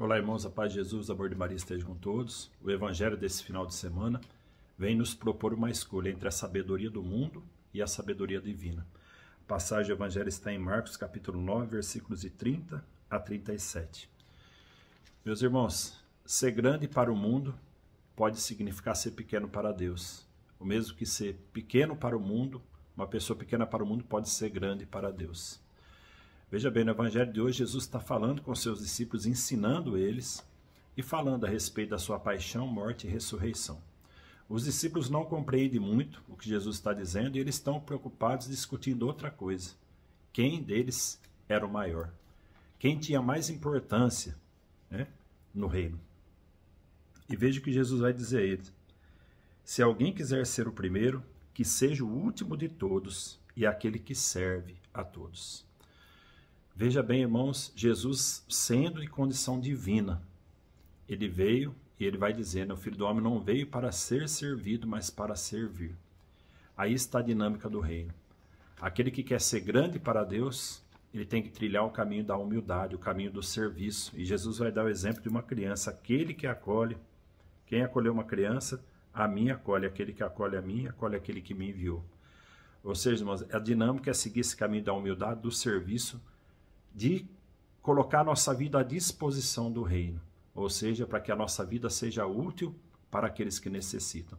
Olá, irmãos, a paz de Jesus, amor de Maria esteja com todos. O evangelho desse final de semana vem nos propor uma escolha entre a sabedoria do mundo e a sabedoria divina. A passagem do evangelho está em Marcos, capítulo 9, versículos de 30 a 37. Meus irmãos, ser grande para o mundo pode significar ser pequeno para Deus. O mesmo que ser pequeno para o mundo, uma pessoa pequena para o mundo pode ser grande para Deus. Veja bem, no Evangelho de hoje, Jesus está falando com seus discípulos, ensinando eles e falando a respeito da sua paixão, morte e ressurreição. Os discípulos não compreendem muito o que Jesus está dizendo e eles estão preocupados discutindo outra coisa. Quem deles era o maior? Quem tinha mais importância né, no reino? E veja o que Jesus vai dizer a eles. Se alguém quiser ser o primeiro, que seja o último de todos e aquele que serve a todos. Veja bem, irmãos, Jesus sendo de condição divina, ele veio e ele vai dizendo: O filho do homem não veio para ser servido, mas para servir. Aí está a dinâmica do reino. Aquele que quer ser grande para Deus, ele tem que trilhar o caminho da humildade, o caminho do serviço. E Jesus vai dar o exemplo de uma criança. Aquele que acolhe, quem acolheu uma criança, a mim acolhe. Aquele que acolhe a mim, acolhe aquele que me enviou. Ou seja, irmãos, a dinâmica é seguir esse caminho da humildade, do serviço de colocar nossa vida à disposição do reino, ou seja, para que a nossa vida seja útil para aqueles que necessitam.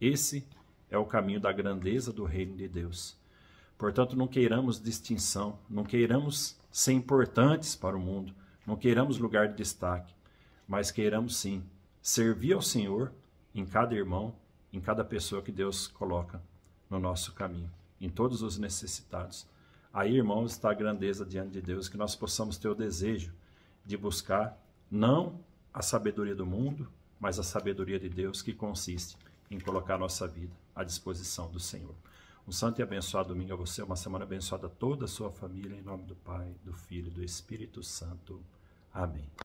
Esse é o caminho da grandeza do reino de Deus. Portanto, não queiramos distinção, não queiramos ser importantes para o mundo, não queiramos lugar de destaque, mas queiramos sim servir ao Senhor em cada irmão, em cada pessoa que Deus coloca no nosso caminho, em todos os necessitados. Aí, irmãos, está a grandeza diante de Deus, que nós possamos ter o desejo de buscar não a sabedoria do mundo, mas a sabedoria de Deus, que consiste em colocar a nossa vida à disposição do Senhor. Um santo e abençoado domingo a você, uma semana abençoada a toda a sua família, em nome do Pai, do Filho e do Espírito Santo. Amém.